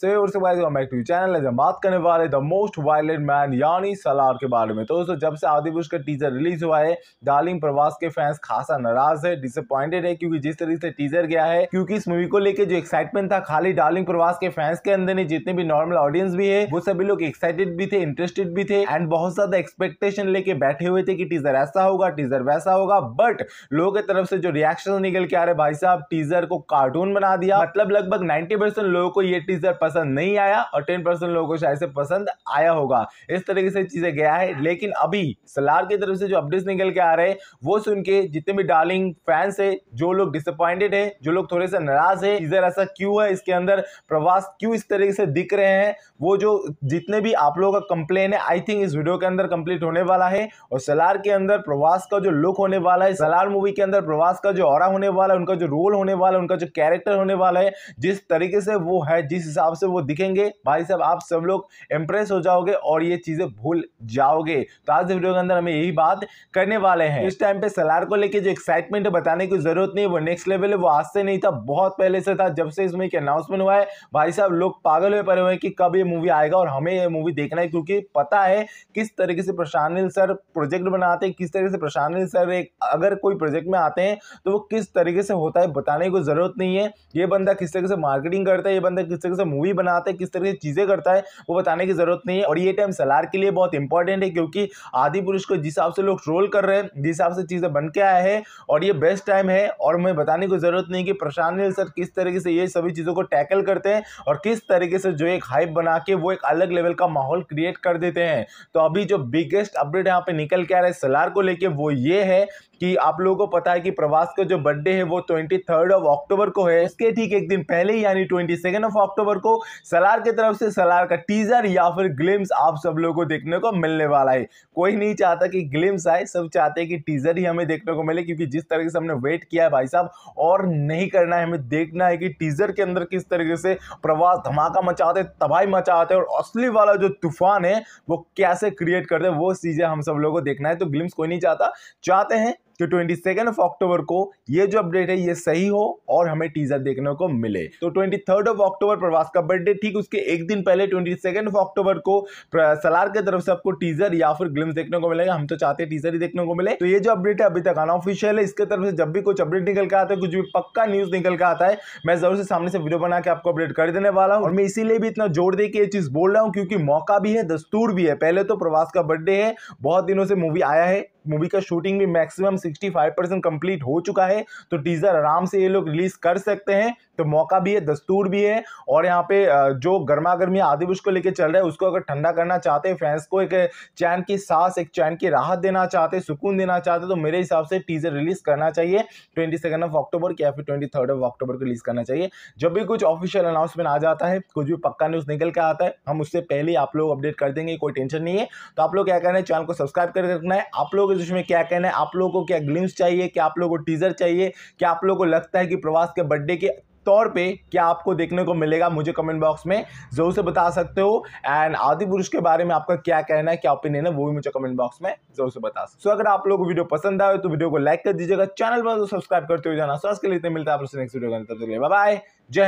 से और से बाद बैक टू चैनल है जब बात करने वाले द मोस्ट वायलेंट मैन यानी सलार के बारे में तो दोस्तों जब से आदिपुरुष का टीजर रिलीज हुआ है डार्लिंग प्रवास के फैंस खासा नाराज है डिसअपॉइंटेड है क्योंकि जिस तरीके से टीजर गया है क्योंकि इस मूवी को लेकर जो एक्साइटमेंट था खाली डार्लिंग प्रवास के फैंस के अंदर नहीं जितने भी नॉर्मल ऑडियंस भी है वो सभी लोग एक्साइटेड भी थे इंटरेस्टेड भी थे एंड बहुत ज्यादा एक्सपेक्टेशन लेके बैठे हुए थे कि टीजर ऐसा होगा टीजर वैसा होगा बट लोगों की तरफ से जो रिएक्शन निकल के आ रहे भाई साहब टीजर को कार्टून बना दिया मतलब लगभग नाइनटी लोगों को ये टीजर पसंद नहीं आया और टेन परसेंट लोगों को शायद से पसंद आया होगा इस तरीके से चीज़ें गया है लेकिन अभी सलार की तरफ से जो अपडेट्स निकल के आ रहे हैं वो सुन के जितने भी डार्लिंग फैंस है जो लोग डिसअपॉइंटेड है जो लोग थोड़े से नाराज है इधर ऐसा क्यों है इसके अंदर प्रवास क्यों इस तरीके से दिख रहे हैं वो जो जितने भी आप लोगों का कंप्लेन है आई थिंक इस वीडियो के अंदर कंप्लीट होने वाला है और सलार के अंदर प्रवास का जो लुक होने वाला है सलार मूवी के अंदर प्रवास का जो और होने वाला है उनका जो रोल होने वाला है उनका जो कैरेक्टर होने वाला है जिस तरीके से वो है जिस हिसाब से वो दिखेंगे भाई साहब आप सब लोग इम्प्रेस हो जाओगे और ये चीज़ें भूल जाओगे तो आज वीडियो के अंदर हमें यही बात करने वाले हैं इस टाइम पे सलार को लेके जो एक्साइटमेंट बताने की जरूरत नहीं वो नेक्स्ट लेवल है वो आज से नहीं था बहुत पहले से था जब से इस मूवी की अनाउंसमेंट हुआ है भाई साहब लोग पागल हुए पड़े हुए हैं कि कब ये मूवी आएगा और हमें ये मूवी देखना है क्योंकि पता है किस तरीके से प्रशांत सर प्रोजेक्ट बनाते हैं किस तरीके से प्रशांत सर एक अगर कोई प्रोजेक्ट में आते हैं तो वो किस तरीके से होता है बताने की जरूरत नहीं है ये बंदा किस तरीके से मार्केटिंग करता है ये बंदा किस तरीके से मूवी मूवी बनाता है किस तरह की चीज़ें करता है वो बताने की ज़रूरत नहीं है और ये टाइम सलार के लिए बहुत इंपॉर्टेंट है क्योंकि आदि पुरुष को जिस हिसाब से लोग ट्रोल कर रहे हैं जिस हिसाब से चीज़ें बन के आया है और ये बेस्ट टाइम है और मैं बताने की ज़रूरत नहीं कि प्रशांत नील सर किस तरीके से ये सभी चीज़ों को टैकल करते हैं और किस तरीके से जो एक हाइप बना के वो एक अलग लेवल का माहौल क्रिएट कर देते हैं तो अभी जो बिगेस्ट अपडेट यहाँ पे निकल के आ रहा है सलार को लेके वो ये है कि आप लोगों को पता है कि प्रवास का जो बर्थडे है वो ट्वेंटी थर्ड ऑफ अक्टूबर को है उसके ठीक एक दिन पहले यानी ट्वेंटी सेकेंड ऑफ अक्टूबर को सलार की तरफ से सलार का टीजर या फिर ग्लिम्स आप सब लोगों को देखने को मिलने वाला है कोई नहीं चाहता कि ग्लिम्स आए सब चाहते हैं कि टीजर ही हमें देखने को मिले क्योंकि जिस तरीके से हमने वेट किया है भाई साहब और नहीं करना है हमें देखना है कि टीजर के अंदर किस तरीके से प्रवास धमाका मचाते तबाही मचाते और असली वाला जो तूफान है वो कैसे क्रिएट करते वो चीज़ें हम सब लोग को देखना है तो ग्लिम्स कोई नहीं चाहता चाहते हैं कि ट्वेंटी ऑफ अक्टूबर को ये जो अपडेट है ये सही हो और हमें टीजर देखने को मिले तो ट्वेंटी थर्ड ऑफ अक्टूबर प्रवास का बर्थडे ठीक उसके एक दिन पहले ट्वेंटी ऑफ अक्टूबर को सलार की तरफ से आपको टीजर या फिर ग्लिम्स देखने को मिलेगा हम तो चाहते हैं टीजर ही देखने को मिले तो ये जो अपडेट है अभी तक अनऑफिशियल है इसके तरफ से जब भी कुछ अपडेट निकल के आता है कुछ भी पक्का न्यूज निकल के आता है मैं जरूर से सामने से वीडियो बना के आपको अपडेट कर देने वाला हूँ और मैं इसीलिए भी इतना जोर दे के ये चीज बोल रहा हूँ क्योंकि मौका भी है दस्तूर भी है पहले तो प्रवास का बर्थडे है बहुत दिनों से मूवी आया है मूवी का शूटिंग भी मैक्सिमम 65 परसेंट कंप्लीट हो चुका है तो टीज़र आराम से ये लोग रिलीज़ कर सकते हैं तो मौका भी है दस्तूर भी है और यहाँ पे जो गर्मा गर्मी आदिपुरुष को लेकर चल रहा है उसको अगर ठंडा करना चाहते हैं फैंस को एक चैन की सांस एक चैन की राहत देना चाहते सुकून देना चाहते तो मेरे हिसाब से टीजर रिलीज करना चाहिए ट्वेंटी सेकेंड ऑफ अक्टूबर या फिर ट्वेंटी थर्ड ऑफ अक्टूबर को रिलीज करना चाहिए जब भी कुछ ऑफिशियल अनाउंसमेंट आ जाता है कुछ भी पक्का न्यूज़ निकल के आता है हम उससे पहले आप लोग अपडेट कर देंगे कोई टेंशन नहीं है तो आप लोग क्या कहना है चैनल को सब्सक्राइब करके रखना है आप लोगों के इसमें क्या कहना है आप लोगों को क्या ग्लिम्स चाहिए क्या आप लोगों को टीजर चाहिए क्या आप लोगों को लगता है कि प्रवास के बर्थडे के तौर पे क्या आपको देखने को मिलेगा मुझे कमेंट बॉक्स में ज़रूर से बता सकते हो एंड आदि पुरुष के बारे में आपका क्या कहना है क्या ओपिनियन है वो भी मुझे कमेंट बॉक्स में ज़रूर से बता सकते हो so, अगर आप लोग वीडियो पसंद आए तो वीडियो को लाइक कर दीजिएगा चैनल पर सब्सक्राइब तो करते हुए जाना स्वास्थ्य के लिए मिलता है आप नेक्स्ट वीडियो बाय जय